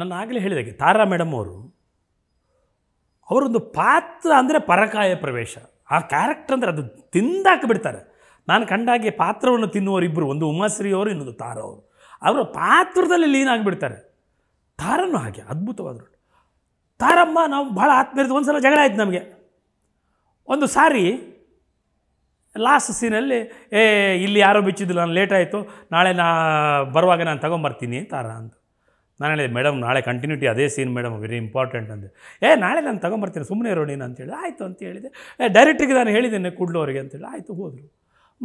ನಾನು ಆಗಲೇ ಹೇಳಿದಾಗೆ ತಾರಾ ಮೇಡಮ್ ಅವರು ಅವರೊಂದು ಪಾತ್ರ ಅಂದರೆ ಪರಕಾಯ ಪ್ರವೇಶ ಆ ಕ್ಯಾರೆಕ್ಟರ್ ಅಂದರೆ ಅದು ತಿಂದಾಕಿಬಿಡ್ತಾರೆ ನಾನು ಕಂಡಾಗೆ ಪಾತ್ರವನ್ನು ತಿನ್ನುವರಿಬ್ಬರು ಒಂದು ಉಮಾಶ್ರೀ ಅವರು ಇನ್ನೊಂದು ತಾರ ಅವರು ಅವರ ಪಾತ್ರದಲ್ಲಿ ಲೀನಾಗಿಬಿಡ್ತಾರೆ ತಾರನೂ ಹಾಗೆ ಅದ್ಭುತವಾದರು ತಾರಮ್ಮ ನಾವು ಭಾಳ ಆತ್ಮೀಯದ ಒಂದು ಸಲ ಜಗಳ ಆಯ್ತು ನಮಗೆ ಒಂದು ಸಾರಿ ಲಾಸ್ಟ್ ಸೀನಲ್ಲಿ ಏ ಇಲ್ಲಿ ಯಾರೋ ಬಿಚ್ಚಿದ್ದು ನಾನು ಲೇಟ್ ಆಯಿತು ನಾಳೆ ನಾ ಬರುವಾಗ ನಾನು ತಗೊಂಬರ್ತೀನಿ ತಾರ ಅಂತ ನಾನು ಹೇಳಿದೆ ಮೇಡಮ್ ನಾಳೆ ಕಂಟಿನ್ಯೂಟಿ ಅದೇ ಸೀನ್ ಮೇಡಮ್ ವೆರಿ ಇಂಪಾರ್ಟೆಂಟ್ ಅಂದೆ ಏ ನಾಳೆ ನಾನು ತೊಗೊಂಬರ್ತೀನಿ ಸುಮ್ಮನೆ ಇರೋ ನೀನು ಅಂತೇಳಿ ಆಯಿತು ಅಂತ ಹೇಳಿದೆ ಏ ಡೈರೆಕ್ಟಿಗೆ ನಾನು ಹೇಳಿದ್ದೇನೆ ಕೂಡಲು ಅಂತ ಅಂತೇಳಿ ಆಯಿತು ಹೋದರು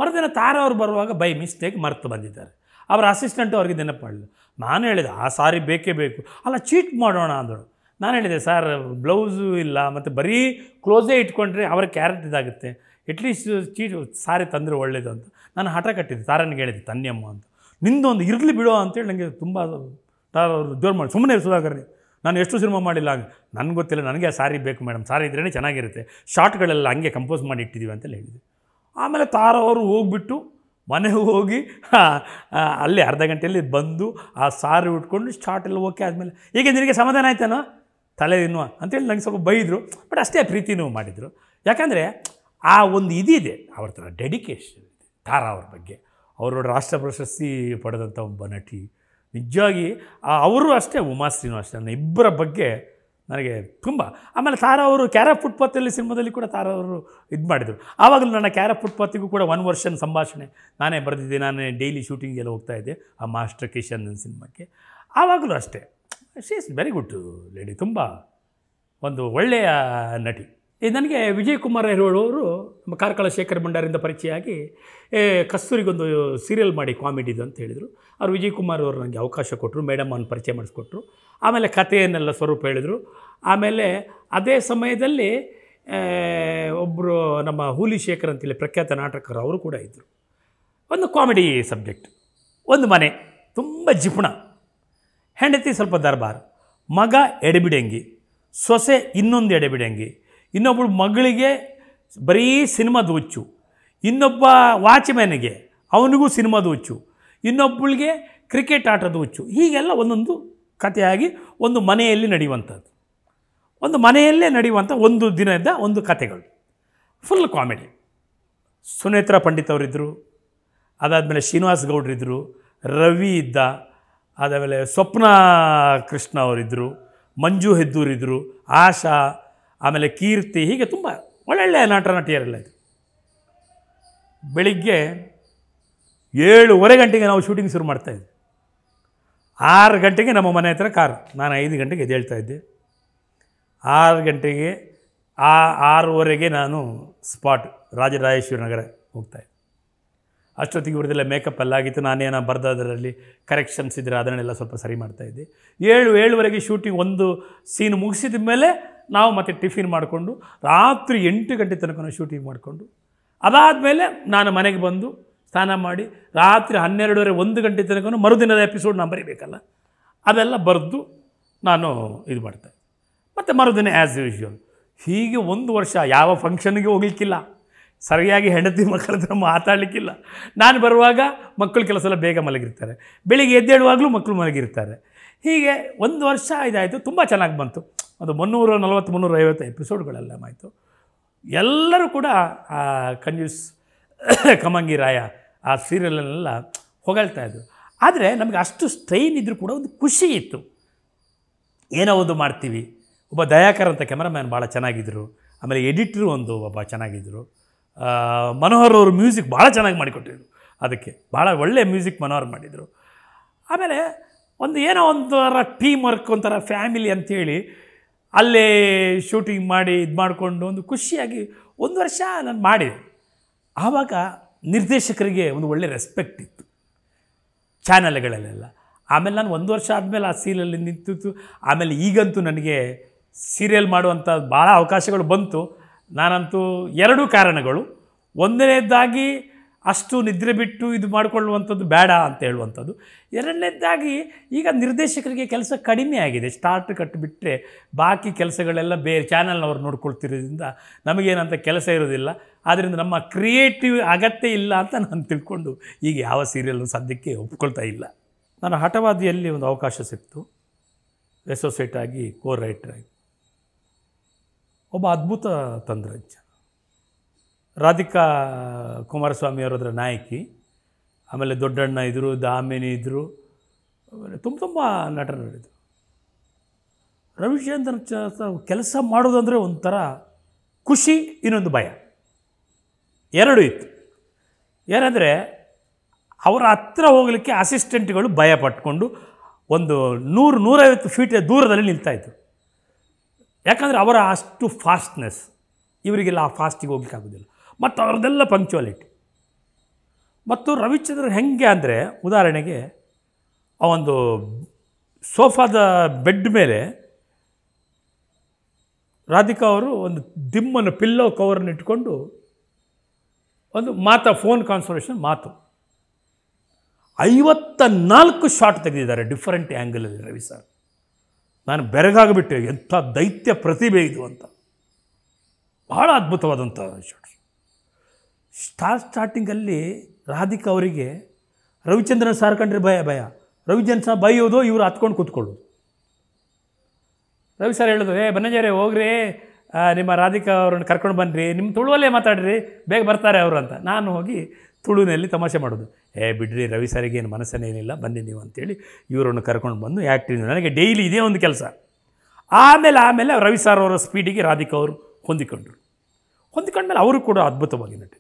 ಮರುದಿನ ತಾರವ್ರು ಬರುವಾಗ ಬೈ ಮಿಸ್ಟೇಕ್ ಮರೆತು ಬಂದಿದ್ದಾರೆ ಅವರ ಅಸಿಸ್ಟೆಂಟು ಅವ್ರಿಗೆ ನೆನಪು ನಾನು ಹೇಳಿದೆ ಆ ಸಾರಿ ಬೇಕೇ ಬೇಕು ಅಲ್ಲ ಚೀಟ್ ಮಾಡೋಣ ಅಂದಳು ನಾನು ಹೇಳಿದೆ ಸರ್ ಬ್ಲೌಸು ಇಲ್ಲ ಮತ್ತು ಬರೀ ಕ್ಲೋಸೇ ಇಟ್ಕೊಂಡ್ರೆ ಅವರ ಕ್ಯಾರೆಟ್ ಇದಾಗುತ್ತೆ ಎಟ್ಲೀಸ್ಟ್ ಚೀಟ್ ಸಾರಿ ತಂದರೆ ಒಳ್ಳೇದು ಅಂತ ನಾನು ಹಠ ಕಟ್ಟಿದ್ದೆ ತಾರನಿಗೆ ಹೇಳಿದ್ದೆ ತನ್ನಿಯಮ್ಮ ಅಂತ ನಿಂದೊಂದು ಇರಲಿ ಬಿಡೋ ಅಂತೇಳಿ ನನಗೆ ತುಂಬ ಅವರು ಜೋರು ಮಾಡಿ ಸುಮ್ಮನೆ ಸುಧಾಕರ್ಣಿ ನಾನು ಎಷ್ಟು ಸಿನಿಮಾ ಮಾಡಿಲ್ಲ ನನಗೆ ಗೊತ್ತಿಲ್ಲ ನನಗೆ ಆ ಸಾರಿ ಬೇಕು ಮೇಡಮ್ ಸಾರಿ ಇದ್ರೇ ಚೆನ್ನಾಗಿರುತ್ತೆ ಶಾರ್ಟ್ಗಳೆಲ್ಲ ಹಂಗೆ ಕಂಪೋಸ್ ಮಾಡಿ ಇಟ್ಟಿದ್ದೀವಿ ಅಂತೆಲ್ಲ ಹೇಳಿದ್ವಿ ಆಮೇಲೆ ಅವರು ಹೋಗ್ಬಿಟ್ಟು ಮನೆಗೆ ಹೋಗಿ ಅಲ್ಲಿ ಅರ್ಧ ಗಂಟೆಯಲ್ಲಿ ಬಂದು ಆ ಸಾರಿ ಉಟ್ಕೊಂಡು ಶಾರ್ಟೆಲ್ಲ ಓಕೆ ಆದಮೇಲೆ ಈಗ ನಿನಗೆ ಸಮಾಧಾನ ಆಯ್ತಾನೋ ತಲೆ ತಿನ್ನುವ ಅಂತೇಳಿ ನನಗೆ ಸ್ವಲ್ಪ ಬೈದರು ಬಟ್ ಅಷ್ಟೇ ಪ್ರೀತಿನೂ ಮಾಡಿದರು ಯಾಕಂದರೆ ಆ ಒಂದು ಇದಿದೆ ಅವ್ರ ಥರ ಡೆಡಿಕೇಶನ್ ಇದೆ ತಾರಾ ಅವ್ರ ಬಗ್ಗೆ ಅವರು ರಾಷ್ಟ್ರ ಪ್ರಶಸ್ತಿ ಪಡೆದಂಥ ಒಬ್ಬ ನಟಿ ನಿಜವಾಗಿ ಅವರು ಅಷ್ಟೇ ಉಮಾಶ್ರೀನು ಅಷ್ಟೇ ನನ್ನ ಇಬ್ಬರ ಬಗ್ಗೆ ನನಗೆ ತುಂಬ ಆಮೇಲೆ ತಾರಾ ಅವರು ಕ್ಯಾರ ಫುಟ್ಪಾತಲ್ಲಿ ಸಿನಿಮಾದಲ್ಲಿ ಕೂಡ ತಾರಾ ಅವರು ಇದು ಮಾಡಿದರು ಆವಾಗಲೂ ನನ್ನ ಕ್ಯಾರ ಫುಟ್ಪಾತಿಗೂ ಕೂಡ ಒನ್ ವರ್ಷನ್ ಸಂಭಾಷಣೆ ನಾನೇ ಬರೆದಿದ್ದೆ ನಾನೇ ಡೈಲಿ ಶೂಟಿಂಗೆಲ್ಲ ಇದ್ದೆ ಆ ಮಾಸ್ಟರ್ ಕಿಶನ್ ನನ್ನ ಸಿನಿಮಾಕ್ಕೆ ಆವಾಗಲೂ ಅಷ್ಟೇ she is very good lady ತುಂಬ ಒಂದು ಒಳ್ಳೆಯ ನಟಿ ಇದು ನನಗೆ ವಿಜಯಕುಮಾರ್ ಅವರು ನಮ್ಮ ಕಾರ್ಕಳ ಶೇಖರ್ ಭಂಡಾರಿಂದ ಏ ಕಸ್ತೂರಿಗೊಂದು ಸೀರಿಯಲ್ ಮಾಡಿ ಕಾಮಿಡಿದು ಅಂತ ಹೇಳಿದರು ಅವ್ರು ವಿಜಯಕುಮಾರ್ ಅವರು ನನಗೆ ಅವಕಾಶ ಕೊಟ್ಟರು ಮೇಡಮ್ ಅನ್ನು ಪರಿಚಯ ಮಾಡಿಸ್ಕೊಟ್ರು ಆಮೇಲೆ ಕಥೆಯನ್ನೆಲ್ಲ ಸ್ವರೂಪ ಹೇಳಿದರು ಆಮೇಲೆ ಅದೇ ಸಮಯದಲ್ಲಿ ಒಬ್ಬರು ನಮ್ಮ ಹೂಲಿ ಶೇಖರ್ ಅಂತೇಳಿ ಪ್ರಖ್ಯಾತ ನಾಟಕರು ಅವರು ಕೂಡ ಇದ್ದರು ಒಂದು ಕಾಮಿಡಿ ಸಬ್ಜೆಕ್ಟ್ ಒಂದು ಮನೆ ತುಂಬ ಜಿಪುಣ ಹೆಂಡತಿ ಸ್ವಲ್ಪ ದರ್ಬಾರ್ ಮಗ ಎಡೆಬಿಡಂಗಿ ಸೊಸೆ ಇನ್ನೊಂದು ಎಡೆಬಿಡಂಗಿ ಇನ್ನೊಬ್ಬಳು ಮಗಳಿಗೆ ಬರೀ ಸಿನಿಮಾದ ಹುಚ್ಚು ಇನ್ನೊಬ್ಬ ವಾಚ್ಮ್ಯಾನಿಗೆ ಅವನಿಗೂ ಸಿನಿಮಾದ ಹುಚ್ಚು ಇನ್ನೊಬ್ಬಳಿಗೆ ಕ್ರಿಕೆಟ್ ಆಟದ ಹುಚ್ಚು ಹೀಗೆಲ್ಲ ಒಂದೊಂದು ಕಥೆಯಾಗಿ ಒಂದು ಮನೆಯಲ್ಲಿ ನಡೆಯುವಂಥದ್ದು ಒಂದು ಮನೆಯಲ್ಲೇ ನಡೆಯುವಂಥ ಒಂದು ದಿನದ ಒಂದು ಕಥೆಗಳು ಫುಲ್ ಕಾಮಿಡಿ ಸುನೇತ್ರ ಪಂಡಿತ್ ಅವರಿದ್ದರು ಅದಾದಮೇಲೆ ಶ್ರೀನಿವಾಸ್ ಗೌಡ್ರಿದ್ದರು ರವಿ ಇದ್ದ ಅದಾದಮೇಲೆ ಸ್ವಪ್ನ ಕೃಷ್ಣ ಅವರಿದ್ದರು ಮಂಜು ಹೆದ್ದೂರಿದ್ದರು ಆಶಾ ಆಮೇಲೆ ಕೀರ್ತಿ ಹೀಗೆ ತುಂಬ ಒಳ್ಳೊಳ್ಳೆಯ ನಾಟ ನಟಿಯರೆಲ್ಲ ಇದು ಬೆಳಿಗ್ಗೆ ಏಳುವರೆ ಗಂಟೆಗೆ ನಾವು ಶೂಟಿಂಗ್ ಶುರು ಇದ್ವಿ ಆರು ಗಂಟೆಗೆ ನಮ್ಮ ಮನೆ ಹತ್ರ ಕಾರ್ ನಾನು ಐದು ಗಂಟೆಗೆ ಎದ್ದೇಳ್ತಾ ಇದ್ದೆ ಆರು ಗಂಟೆಗೆ ಆ ಆರೂವರೆಗೆ ನಾನು ಸ್ಪಾಟ್ ರಾಜರಾಜೇಶ್ವರಿ ನಗರ ಹೋಗ್ತಾಯಿದ್ದೆ ಅಷ್ಟೊತ್ತಿಗೆ ಇವ್ರದ್ದೆಲ್ಲ ಮೇಕಪ್ ಎಲ್ಲ ಆಗಿತ್ತು ನಾನೇನೋ ಬರೆದದರಲ್ಲಿ ಕರೆಕ್ಷನ್ಸ್ ಇದ್ದರೆ ಅದನ್ನೆಲ್ಲ ಸ್ವಲ್ಪ ಸರಿ ಮಾಡ್ತಾಯಿದ್ದೆ ಏಳು ಏಳುವರೆಗೆ ಶೂಟಿಂಗ್ ಒಂದು ಸೀನ್ ಮುಗಿಸಿದ ಮೇಲೆ ನಾವು ಮತ್ತೆ ಟಿಫಿನ್ ಮಾಡಿಕೊಂಡು ರಾತ್ರಿ ಎಂಟು ಗಂಟೆ ತನಕ ಶೂಟಿಂಗ್ ಮಾಡಿಕೊಂಡು ಅದಾದಮೇಲೆ ನಾನು ಮನೆಗೆ ಬಂದು ಸ್ನಾನ ಮಾಡಿ ರಾತ್ರಿ ಹನ್ನೆರಡುವರೆ ಒಂದು ಗಂಟೆ ತನಕ ಮರುದಿನದ ಎಪಿಸೋಡ್ ನಾನು ಬರೀಬೇಕಲ್ಲ ಅದೆಲ್ಲ ಬರೆದು ನಾನು ಇದು ಮಾಡ್ತೇನೆ ಮತ್ತು ಮರುದಿನ ಆ್ಯಸ್ ಯೂಶ್ವಲ್ ಹೀಗೆ ಒಂದು ವರ್ಷ ಯಾವ ಫಂಕ್ಷನ್ಗೆ ಹೋಗ್ಲಿಕ್ಕಿಲ್ಲ ಸರಿಯಾಗಿ ಹೆಂಡತಿ ಮಕ್ಕಳ ಹತ್ರ ಮಾತಾಡಲಿಕ್ಕಿಲ್ಲ ನಾನು ಬರುವಾಗ ಮಕ್ಕಳು ಕೆಲಸ ಎಲ್ಲ ಬೇಗ ಮಲಗಿರ್ತಾರೆ ಬೆಳಿಗ್ಗೆ ಎದ್ದೇಳುವಾಗಲೂ ಮಕ್ಕಳು ಮಲಗಿರ್ತಾರೆ ಹೀಗೆ ಒಂದು ವರ್ಷ ಇದಾಯಿತು ತುಂಬ ಚೆನ್ನಾಗಿ ಬಂತು ಒಂದು ಮುನ್ನೂರ ನಲವತ್ತು ಐವತ್ತು ಎಪಿಸೋಡ್ಗಳೆಲ್ಲ ಆಯಿತು ಎಲ್ಲರೂ ಕೂಡ ಆ ಕಂಜೂಸ್ ಕಮಂಗಿ ರಾಯ ಆ ಸೀರಿಯಲನ್ನೆಲ್ಲ ಹೊಗಳ್ತಾ ಇದ್ದರು ಆದರೆ ನಮಗೆ ಅಷ್ಟು ಸ್ಟ್ರೈನ್ ಇದ್ದರೂ ಕೂಡ ಒಂದು ಖುಷಿ ಇತ್ತು ಏನೋ ಒಂದು ಮಾಡ್ತೀವಿ ಒಬ್ಬ ದಯಾಕರ್ ಅಂತ ಕ್ಯಾಮ್ರಾಮ್ಯಾನ್ ಭಾಳ ಚೆನ್ನಾಗಿದ್ದರು ಆಮೇಲೆ ಎಡಿಟ್ರು ಒಂದು ಒಬ್ಬ ಚೆನ್ನಾಗಿದ್ದರು ಮನೋಹರ್ ಅವರು ಮ್ಯೂಸಿಕ್ ಭಾಳ ಚೆನ್ನಾಗಿ ಮಾಡಿಕೊಟ್ಟಿದ್ರು ಅದಕ್ಕೆ ಭಾಳ ಒಳ್ಳೆಯ ಮ್ಯೂಸಿಕ್ ಮನೋಹರ್ ಮಾಡಿದರು ಆಮೇಲೆ ಒಂದು ಏನೋ ಒಂಥರ ಟೀಮ್ ವರ್ಕ್ ಒಂಥರ ಫ್ಯಾಮಿಲಿ ಅಂತೇಳಿ ಅಲ್ಲೇ ಶೂಟಿಂಗ್ ಮಾಡಿ ಇದು ಮಾಡಿಕೊಂಡು ಒಂದು ಖುಷಿಯಾಗಿ ಒಂದು ವರ್ಷ ನಾನು ಮಾಡಿದೆ ಆವಾಗ ನಿರ್ದೇಶಕರಿಗೆ ಒಂದು ಒಳ್ಳೆ ರೆಸ್ಪೆಕ್ಟ್ ಇತ್ತು ಚಾನೆಲ್ಗಳಲ್ಲೆಲ್ಲ ಆಮೇಲೆ ನಾನು ಒಂದು ವರ್ಷ ಆದಮೇಲೆ ಆ ಸೀರಿಯಲ್ಲಿ ನಿಂತಿತ್ತು ಆಮೇಲೆ ಈಗಂತೂ ನನಗೆ ಸೀರಿಯಲ್ ಮಾಡುವಂಥ ಭಾಳ ಅವಕಾಶಗಳು ಬಂತು ನಾನಂತೂ ಎರಡೂ ಕಾರಣಗಳು ಒಂದನೇದಾಗಿ ಅಷ್ಟು ನಿದ್ರೆ ಬಿಟ್ಟು ಇದು ಮಾಡಿಕೊಳ್ಳುವಂಥದ್ದು ಬೇಡ ಅಂತ ಹೇಳುವಂಥದ್ದು ಎರಡನೇದಾಗಿ ಈಗ ನಿರ್ದೇಶಕರಿಗೆ ಕೆಲಸ ಕಡಿಮೆ ಆಗಿದೆ ಸ್ಟಾರ್ಟ್ ಕಟ್ ಬಾಕಿ ಕೆಲಸಗಳೆಲ್ಲ ಬೇರೆ ಚಾನಲ್ನವರು ನೋಡ್ಕೊಳ್ತಿರೋದ್ರಿಂದ ನಮಗೇನಂತ ಕೆಲಸ ಇರೋದಿಲ್ಲ ಆದ್ದರಿಂದ ನಮ್ಮ ಕ್ರಿಯೇಟಿವ್ ಅಗತ್ಯ ಇಲ್ಲ ಅಂತ ನಾನು ತಿಳ್ಕೊಂಡು ಈಗ ಯಾವ ಸೀರಿಯಲ್ ಸದ್ಯಕ್ಕೆ ಒಪ್ಕೊಳ್ತಾ ಇಲ್ಲ ನಾನು ಹಠವಾದಿಯಲ್ಲಿ ಒಂದು ಅವಕಾಶ ಸಿಕ್ತು ಅಸೋಸಿಯೇಟ್ ಆಗಿ ಕೋ ರೈಟರ್ ಒಬ್ಬ ಅದ್ಭುತ ತಂತ್ರಜ್ಞ ರಾಧಿಕಾ ಕುಮಾರಸ್ವಾಮಿ ಅವರದ್ರ ನಾಯಕಿ ಆಮೇಲೆ ದೊಡ್ಡಣ್ಣ ಇದ್ದರು ದಾಮಿನಿ ಇದ್ದರು ಆಮೇಲೆ ತುಂಬ ತುಂಬ ನಟರು ಇದ್ದರು ಚ ಕೆಲಸ ಮಾಡೋದಂದರೆ ಒಂಥರ ಖುಷಿ ಇನ್ನೊಂದು ಭಯ ಎರಡು ಇತ್ತು ಏನಂದರೆ ಅವರ ಹತ್ತಿರ ಹೋಗಲಿಕ್ಕೆ ಅಸಿಸ್ಟೆಂಟ್ಗಳು ಭಯ ಪಟ್ಕೊಂಡು ಒಂದು ನೂರು ನೂರೈವತ್ತು ಫೀಟ್ ದೂರದಲ್ಲಿ ನಿಲ್ತಾಯಿತ್ತು ಯಾಕಂದರೆ ಅವರ ಅಷ್ಟು ಫಾಸ್ಟ್ನೆಸ್ ಇವರಿಗೆಲ್ಲ ಆ ಫಾಸ್ಟಿಗೆ ಆಗೋದಿಲ್ಲ ಮತ್ತು ಅವ್ರದ್ದೆಲ್ಲ ಪಂಕ್ಚುಯಾಲಿಟಿ ಮತ್ತು ರವಿಚಂದ್ರ ಹೆಂಗೆ ಅಂದರೆ ಉದಾಹರಣೆಗೆ ಆ ಒಂದು ಸೋಫಾದ ಬೆಡ್ ಮೇಲೆ ರಾಧಿಕಾ ಅವರು ಒಂದು ದಿಮ್ಮನ್ನು ಪಿಲ್ಲೋ ಕವರನ್ನು ಇಟ್ಕೊಂಡು ಒಂದು ಮಾತಾ ಫೋನ್ ಕಾನ್ಸಲ್ಟೇಷನ್ ಮಾತು ಐವತ್ತ ನಾಲ್ಕು ಶಾಟ್ ತೆಗೆದಿದ್ದಾರೆ ಡಿಫರೆಂಟ್ ಆ್ಯಂಗಲಲ್ಲಿ ರವಿ ಸರ್ ನಾನು ಬೆರಗಾಗಿಬಿಟ್ಟೆ ಎಂಥ ದೈತ್ಯ ಪ್ರತಿಭೆ ಇದು ಅಂತ ಬಹಳ ಅದ್ಭುತವಾದಂಥ ಶಾಟ್ಸ್ ಸ್ಟಾರ್ ಸ್ಟಾರ್ಟಿಂಗಲ್ಲಿ ರಾಧಿಕಾ ಅವರಿಗೆ ರವಿಚಂದ್ರನ್ ಸಾರ್ ಕಂಡ್ರೆ ಭಯ ಭಯ ರವಿಚಂದ್ರ ಸಹ ಬೈಯೋದು ಇವರು ಹತ್ಕೊಂಡು ಕೂತ್ಕೊಳ್ಳೋದು ರವಿ ಸರ್ ಹೇಳಿದ್ರು ಏ ಬನ್ನಜಾರೆ ಹೋಗ್ರಿ ನಿಮ್ಮ ರಾಧಿಕಾ ಅವ್ರನ್ನ ಕರ್ಕೊಂಡು ಬನ್ನಿರಿ ನಿಮ್ಮ ತುಳುವಲ್ಲೇ ಮಾತಾಡ್ರಿ ಬೇಗ ಬರ್ತಾರೆ ಅವರು ಅಂತ ನಾನು ಹೋಗಿ ತುಳುವಿನಲ್ಲಿ ತಮಾಷೆ ಮಾಡೋದು ಏ ಬಿಡ್ರಿ ರವಿ ಸಾರಿಗೆ ಏನು ಮನಸ್ಸನ್ನೇನಿಲ್ಲ ಬನ್ನಿ ನೀವು ಅಂತೇಳಿ ಇವರನ್ನು ಕರ್ಕೊಂಡು ಬಂದು ಆ್ಯಕ್ಟಿಂಗ್ ನನಗೆ ಡೈಲಿ ಇದೇ ಒಂದು ಕೆಲಸ ಆಮೇಲೆ ಆಮೇಲೆ ರವಿ ಸಾರ್ ಅವರ ಸ್ಪೀಡಿಗೆ ರಾಧಿಕಾ ಅವರು ಹೊಂದಿಕೊಂಡರು ಹೊಂದಿಕೊಂಡ್ಮೇಲೆ ಅವರು ಕೂಡ ಅದ್ಭುತವಾಗಿ ನಟ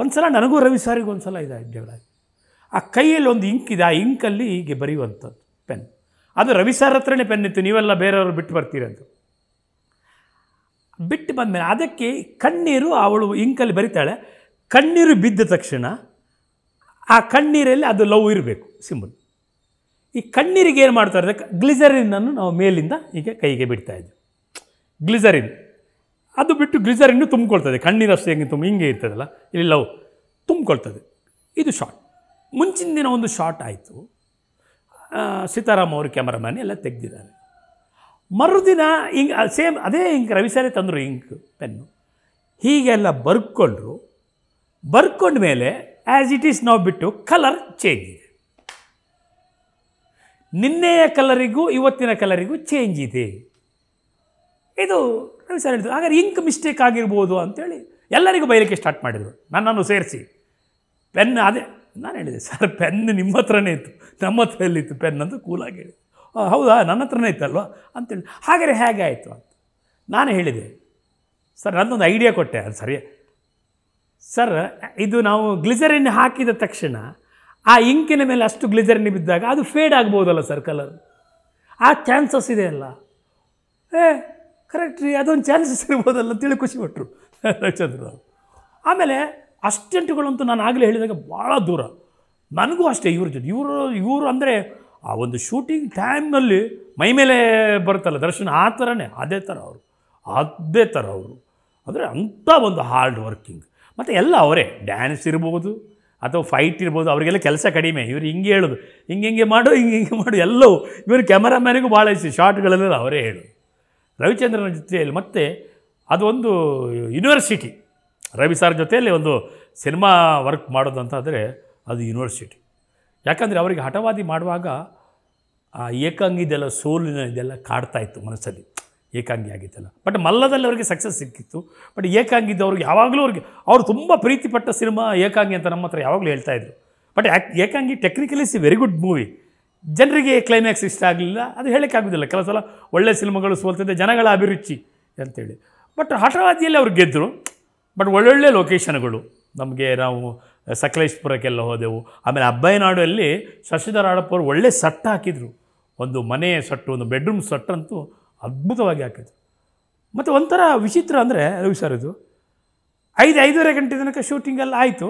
ಒಂದು ಸಲ ನನಗೂ ರವಿ ಸಾರಿಗೆ ಒಂದು ಸಲ ಇದೆ ಜಗಳ ಆ ಕೈಯಲ್ಲಿ ಒಂದು ಇಂಕ್ ಇದೆ ಆ ಇಂಕಲ್ಲಿ ಹೀಗೆ ಬರೆಯುವಂಥದ್ದು ಪೆನ್ ಅದು ರವಿ ಸಾರ್ ಹತ್ರನೇ ಪೆನ್ ಇತ್ತು ನೀವೆಲ್ಲ ಬೇರೆಯವರು ಬಿಟ್ಟು ಬರ್ತೀರಂತ ಬಿಟ್ಟು ಮೇಲೆ ಅದಕ್ಕೆ ಕಣ್ಣೀರು ಅವಳು ಇಂಕಲ್ಲಿ ಬರಿತಾಳೆ ಕಣ್ಣೀರು ಬಿದ್ದ ತಕ್ಷಣ ಆ ಕಣ್ಣೀರಲ್ಲಿ ಅದು ಲವ್ ಇರಬೇಕು ಸಿಂಬಲ್ ಈ ಕಣ್ಣೀರಿಗೆ ಏನು ಮಾಡ್ತಾರೆ ಗ್ಲಿಸರಿನನ್ನು ನಾವು ಮೇಲಿಂದ ಹೀಗೆ ಕೈಗೆ ಬಿಡ್ತಾಯಿದ್ವಿ ಗ್ಲಿಸರಿನ್ ಅದು ಬಿಟ್ಟು ಗ್ಲಿಸರಿನ್ನು ತುಂಬಿಕೊಳ್ತದೆ ಕಣ್ಣೀರು ಅಷ್ಟೇ ಹೆಂಗೆ ತುಂಬ ಹಿಂಗೆ ಇರ್ತದಲ್ಲ ಇಲ್ಲಿ ಲವ್ ತುಂಬಿಕೊಳ್ತದೆ ಇದು ಶಾರ್ಟ್ ಮುಂಚಿನ ದಿನ ಒಂದು ಶಾರ್ಟ್ ಆಯಿತು ಸೀತಾರಾಮ್ ಅವರು ಕ್ಯಾಮ್ರಾಮನ್ ಎಲ್ಲ ತೆಗೆದಿದ್ದಾರೆ ಮರುದಿನ ಹಿಂಗೆ ಸೇಮ್ ಅದೇ ಹಿಂಗೆ ರವಿಸಾರಿ ತಂದರು ಇಂಕ್ ಪೆನ್ನು ಹೀಗೆಲ್ಲ ಬರ್ಕೊಂಡ್ರು ಮೇಲೆ ಆ್ಯಸ್ ಇಟ್ ಈಸ್ ನಾವು ಬಿಟ್ಟು ಕಲರ್ ಚೇಂಜ್ ಇದೆ ನಿನ್ನೆಯ ಕಲರಿಗೂ ಇವತ್ತಿನ ಕಲರಿಗೂ ಚೇಂಜ್ ಇದೆ ಇದು ರವಿ ಸರ್ ಹೇಳಿದ್ರು ಹಾಗಾದ್ರೆ ಇಂಕ್ ಮಿಸ್ಟೇಕ್ ಆಗಿರ್ಬೋದು ಅಂತೇಳಿ ಎಲ್ಲರಿಗೂ ಬೈಲಿಕ್ಕೆ ಸ್ಟಾರ್ಟ್ ಮಾಡಿದರು ನನ್ನನ್ನು ಸೇರಿಸಿ ಪೆನ್ ಅದೇ ನಾನು ಹೇಳಿದೆ ಸರ್ ಪೆನ್ ನಿಮ್ಮ ಹತ್ರನೇ ಇತ್ತು ನಮ್ಮ ಹತ್ರ ಎಲ್ಲಿತ್ತು ಪೆನ್ ಅಂತ ಕೂಲಾಗಿ ಹೇಳಿ ಹೌದಾ ನನ್ನ ಹತ್ರನೇ ಇತ್ತಲ್ವ ಅಂತೇಳಿ ಹಾಗಾದ್ರೆ ಹೇಗೆ ಆಯಿತು ಅಂತ ನಾನು ಹೇಳಿದೆ ಸರ್ ನನ್ನೊಂದು ಐಡಿಯಾ ಕೊಟ್ಟೆ ಅದು ಸರಿ ಸರ್ ಇದು ನಾವು ಗ್ಲಿಸರಿನ್ ಹಾಕಿದ ತಕ್ಷಣ ಆ ಇಂಕಿನ ಮೇಲೆ ಅಷ್ಟು ಗ್ಲಿಸರಿನ್ ಬಿದ್ದಾಗ ಅದು ಫೇಡ್ ಆಗ್ಬೋದಲ್ಲ ಸರ್ ಕಲರ್ ಆ ಚಾನ್ಸಸ್ ಇದೆಯಲ್ಲ ಏ ಕರೆಕ್ಟ್ ರೀ ಅದೊಂದು ಚಾನ್ಸಸ್ ಇರ್ಬೋದಲ್ಲ ಅಂತೇಳಿ ಖುಷಿ ಪಟ್ಟರು ರವಿಚಂದ್ರ ಆಮೇಲೆ ಅಸ್ಟೆಂಟ್ಗಳಂತೂ ನಾನು ಆಗಲೇ ಹೇಳಿದಾಗ ಭಾಳ ದೂರ ನನಗೂ ಅಷ್ಟೇ ಇವ್ರ ಜೊತೆ ಇವರು ಇವರು ಅಂದರೆ ಆ ಒಂದು ಶೂಟಿಂಗ್ ಟೈಮ್ನಲ್ಲಿ ಮೈ ಮೇಲೆ ಬರುತ್ತಲ್ಲ ದರ್ಶನ ಆ ಥರನೇ ಅದೇ ಥರ ಅವರು ಅದೇ ಥರ ಅವರು ಅಂದರೆ ಅಂಥ ಒಂದು ಹಾರ್ಡ್ ವರ್ಕಿಂಗ್ ಮತ್ತು ಎಲ್ಲ ಅವರೇ ಡ್ಯಾನ್ಸ್ ಇರ್ಬೋದು ಅಥವಾ ಫೈಟ್ ಇರ್ಬೋದು ಅವರಿಗೆಲ್ಲ ಕೆಲಸ ಕಡಿಮೆ ಇವರು ಹಿಂಗೆ ಹೇಳೋದು ಹಿಂಗೆ ಹಿಂಗೆ ಮಾಡು ಹಿಂಗೆ ಹಿಂಗೆ ಮಾಡು ಎಲ್ಲವೂ ಇವರು ಕ್ಯಾಮರಾಮ್ಯಾನಿಗೂ ಭಾಳ ಇಷ್ಟ ಶಾರ್ಟ್ಗಳೆಲ್ಲ ಅವರೇ ಹೇಳೋದು ರವಿಚಂದ್ರನ ಜೊತೆಯಲ್ಲಿ ಮತ್ತೆ ಅದೊಂದು ಯೂನಿವರ್ಸಿಟಿ ರವಿ ಸಾರ್ ಜೊತೆಯಲ್ಲಿ ಒಂದು ಸಿನಿಮಾ ವರ್ಕ್ ಮಾಡೋದು ಅಂತಂದರೆ ಅದು ಯೂನಿವರ್ಸಿಟಿ ಯಾಕಂದರೆ ಅವರಿಗೆ ಹಠವಾದಿ ಮಾಡುವಾಗ ಆ ಏಕಾಂಗಿದೆಲ್ಲ ಸೋಲಿನ ಇದೆಲ್ಲ ಕಾಡ್ತಾ ಇತ್ತು ಮನಸ್ಸಲ್ಲಿ ಏಕಾಂಗಿ ಆಗಿತ್ತಲ್ಲ ಬಟ್ ಮಲ್ಲದಲ್ಲಿ ಅವರಿಗೆ ಸಕ್ಸಸ್ ಸಿಕ್ಕಿತ್ತು ಬಟ್ ಏಕಾಂಗಿದ್ದು ಅವ್ರಿಗೆ ಯಾವಾಗಲೂ ಅವ್ರಿಗೆ ಅವರು ತುಂಬ ಪ್ರೀತಿಪಟ್ಟ ಸಿನಿಮಾ ಏಕಾಂಗಿ ಅಂತ ನಮ್ಮ ಹತ್ರ ಯಾವಾಗಲೂ ಹೇಳ್ತಾಯಿದ್ರು but Ekangi technically is a very good movie ಜನರಿಗೆ ಕ್ಲೈಮ್ಯಾಕ್ಸ್ ಇಷ್ಟ ಆಗಲಿಲ್ಲ ಅದು ಹೇಳೋಕ್ಕಾಗೋದಿಲ್ಲ ಕೆಲವು ಸಲ ಒಳ್ಳೆ ಸಿನಿಮಾಗಳು ಸೋಲ್ತಿದ್ದೆ ಜನಗಳ ಅಭಿರುಚಿ ಅಂತೇಳಿ ಬಟ್ ಹಠವಾದಿಯಲ್ಲಿ ಅವ್ರು ಗೆದ್ದರು ಬಟ್ ಒಳ್ಳೊಳ್ಳೆ ಲೊಕೇಶನ್ಗಳು ನಮಗೆ ನಾವು ಸಕಲೇಶ್ಪುರಕ್ಕೆಲ್ಲ ಹೋದೆವು ಆಮೇಲೆ ಅಬ್ಬಯ್ಯನಾಡಲ್ಲಿ ಶಶಿಧರ ಆಡಪ್ಪ ಒಳ್ಳೆ ಸಟ್ ಹಾಕಿದರು ಒಂದು ಮನೆಯ ಸಟ್ಟು ಒಂದು ಬೆಡ್ರೂಮ್ ಸಟ್ ಅದ್ಭುತವಾಗಿ ಹಾಕಿದ್ರು ಮತ್ತು ಒಂಥರ ವಿಚಿತ್ರ ಅಂದರೆ ರವಿ ಸರ್ ಇದು ಐದು ಐದೂವರೆ ಗಂಟೆ ತನಕ ಶೂಟಿಂಗೆಲ್ಲ ಆಯಿತು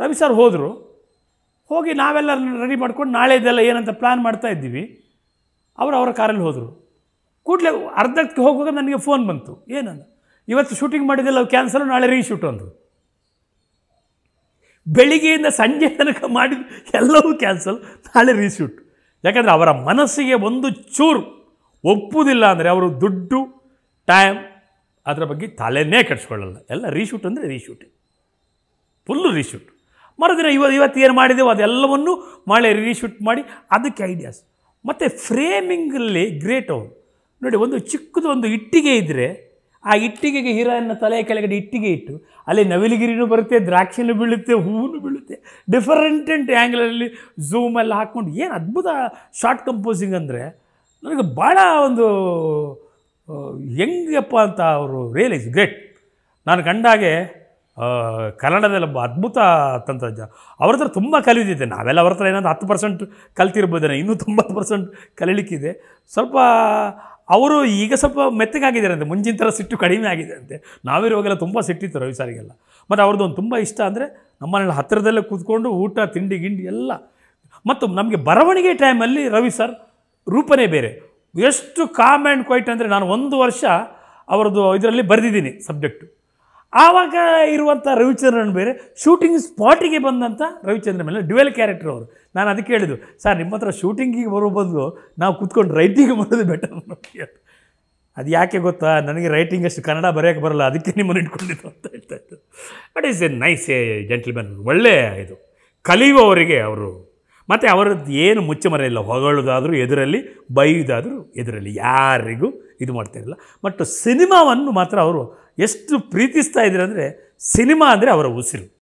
ರವಿ ಸರ್ ಹೋದರು ಹೋಗಿ ನಾವೆಲ್ಲ ರೆಡಿ ಮಾಡ್ಕೊಂಡು ನಾಳೆ ಇದೆಲ್ಲ ಏನಂತ ಪ್ಲ್ಯಾನ್ ಮಾಡ್ತಾ ಇದ್ದೀವಿ ಅವರು ಅವರ ಕಾರಲ್ಲಿ ಹೋದರು ಕೂಡಲೇ ಅರ್ಧಕ್ಕೆ ಹೋಗುವಾಗ ನನಗೆ ಫೋನ್ ಬಂತು ಏನಂದ ಇವತ್ತು ಶೂಟಿಂಗ್ ಮಾಡಿದ್ದೆಲ್ಲ ಕ್ಯಾನ್ಸಲ್ ನಾಳೆ ರೀಶೂಟ್ ಅಂದರು ಬೆಳಿಗ್ಗೆಯಿಂದ ಸಂಜೆ ತನಕ ಮಾಡಿದ ಎಲ್ಲವೂ ಕ್ಯಾನ್ಸಲ್ ನಾಳೆ ರೀಶೂಟ್ ಯಾಕಂದರೆ ಅವರ ಮನಸ್ಸಿಗೆ ಒಂದು ಚೂರು ಒಪ್ಪುವುದಿಲ್ಲ ಅಂದರೆ ಅವರು ದುಡ್ಡು ಟೈಮ್ ಅದರ ಬಗ್ಗೆ ತಲೆನೇ ಕಟ್ಸ್ಕೊಳ್ಳಲ್ಲ ಎಲ್ಲ ರೀಶೂಟ್ ಅಂದರೆ ರೀಶೂಟ್ ಫುಲ್ಲು ರೀಶೂಟ್ ಮರುದಿನ ಇವತ್ತು ಇವತ್ತು ಏನು ಮಾಡಿದೆವು ಅದೆಲ್ಲವನ್ನು ಮಳೆ ರಿಶೂಟ್ ಮಾಡಿ ಅದಕ್ಕೆ ಐಡಿಯಾಸ್ ಮತ್ತು ಫ್ರೇಮಿಂಗಲ್ಲಿ ಗ್ರೇಟ್ ಅವರು ನೋಡಿ ಒಂದು ಚಿಕ್ಕದು ಒಂದು ಇಟ್ಟಿಗೆ ಇದ್ದರೆ ಆ ಇಟ್ಟಿಗೆಗೆ ಹೀರೋಯನ್ನ ತಲೆ ಕೆಳಗಡೆ ಇಟ್ಟಿಗೆ ಇಟ್ಟು ಅಲ್ಲಿ ನವಿಲುಗಿರಿನೂ ಬರುತ್ತೆ ದ್ರಾಕ್ಷಿನೂ ಬೀಳುತ್ತೆ ಹೂವು ಬೀಳುತ್ತೆ ಡಿಫರೆಂಟ್ ಅಂಡ್ ಆ್ಯಂಗ್ಲಲ್ಲಿ ಝೂಮೆಲ್ಲ ಹಾಕ್ಕೊಂಡು ಏನು ಅದ್ಭುತ ಶಾರ್ಟ್ ಕಂಪೋಸಿಂಗ್ ಅಂದರೆ ನನಗೆ ಭಾಳ ಒಂದು ಹೆಂಗಪ್ಪ ಅಂತ ಅವರು ರಿಯಲೈಸ್ ಗ್ರೇಟ್ ನಾನು ಕಂಡಾಗೆ ಕನ್ನಡದಲ್ಲಿ ಒಬ್ಬ ಅದ್ಭುತ ತಂತ್ರಜ್ಞ ಅವ್ರ ಹತ್ರ ತುಂಬ ಕಲಿದಿದೆ ನಾವೆಲ್ಲ ಅವ್ರ ಹತ್ರ ಏನಾದರೂ ಹತ್ತು ಪರ್ಸೆಂಟ್ ಕಲ್ತಿರ್ಬೋದೇನೆ ಇನ್ನೂ ತೊಂಬತ್ತು ಪರ್ಸೆಂಟ್ ಕಲೀಲಿಕ್ಕಿದೆ ಸ್ವಲ್ಪ ಅವರು ಈಗ ಸ್ವಲ್ಪ ಮೆತ್ತಗಾಗಿದ್ದಾರೆ ಅಂತೆ ಮುಂಚಿನ ಥರ ಸಿಟ್ಟು ಕಡಿಮೆ ಆಗಿದೆ ಅಂತೆ ನಾವಿರುವಾಗೆಲ್ಲ ತುಂಬ ಸಿಟ್ಟಿತ್ತು ರವಿ ಸಾರಿಗೆಲ್ಲ ಮತ್ತು ಅವ್ರದ್ದು ಒಂದು ತುಂಬ ಇಷ್ಟ ಅಂದರೆ ನಮ್ಮನೆಲ್ಲ ಹತ್ತಿರದಲ್ಲೇ ಕೂತ್ಕೊಂಡು ಊಟ ತಿಂಡಿ ಗಿಂಡಿ ಎಲ್ಲ ಮತ್ತು ನಮಗೆ ಬರವಣಿಗೆ ಟೈಮಲ್ಲಿ ರವಿ ಸರ್ ರೂಪನೇ ಬೇರೆ ಎಷ್ಟು ಕಾಮ್ ಆ್ಯಂಡ್ ಕ್ವೈಟ್ ಅಂದರೆ ನಾನು ಒಂದು ವರ್ಷ ಅವರದ್ದು ಇದರಲ್ಲಿ ಬರೆದಿದ್ದೀನಿ ಸಬ್ಜೆಕ್ಟು ಆವಾಗ ಇರುವಂಥ ರವಿಚಂದ್ರನ್ ಬೇರೆ ಶೂಟಿಂಗ್ ಸ್ಪಾಟಿಗೆ ಬಂದಂಥ ರವಿಚಂದ್ರನ್ ಮೇಲೆ ಡ್ಯುವೆಲ್ ಕ್ಯಾರೆಕ್ಟರ್ ಅವರು ನಾನು ಅದಕ್ಕೆ ಹೇಳಿದ್ದು ಸರ್ ನಿಮ್ಮ ಹತ್ರ ಶೂಟಿಂಗಿಗೆ ಬರೋ ಬದಲು ನಾವು ಕುತ್ಕೊಂಡು ರೈಟಿಂಗ್ ಮಾಡೋದು ಬೆಟರ್ ಅದು ಯಾಕೆ ಗೊತ್ತಾ ನನಗೆ ರೈಟಿಂಗ್ ಅಷ್ಟು ಕನ್ನಡ ಬರೆಯೋಕೆ ಬರಲ್ಲ ಅದಕ್ಕೆ ನಿಮ್ಮನ್ನು ಇಟ್ಕೊಂಡಿದ್ದು ಅಂತ ಹೇಳ್ತಾ ಇತ್ತು but is a nice a gentleman ಒಳ್ಳೆಯ ಇದು ಕಲಿಯುವವರಿಗೆ ಅವರು ಮತ್ತು ಅವರದ್ದು ಏನು ಮುಚ್ಚಮರೆಯಿಲ್ಲ ಹೊಗಳದಾದರೂ ಎದುರಲ್ಲಿ ಬೈದಾದರೂ ಎದುರಲ್ಲಿ ಯಾರಿಗೂ ಇದು ಮಾಡ್ತಾ ಇರಲಿಲ್ಲ ಬಟ್ ಸಿನಿಮಾವನ್ನು ಮಾತ್ರ ಅವರು ಎಷ್ಟು ಪ್ರೀತಿಸ್ತಾ ಇದ್ದೀರಂದರೆ ಸಿನಿಮಾ ಅಂದರೆ ಅವರ ಉಸಿರು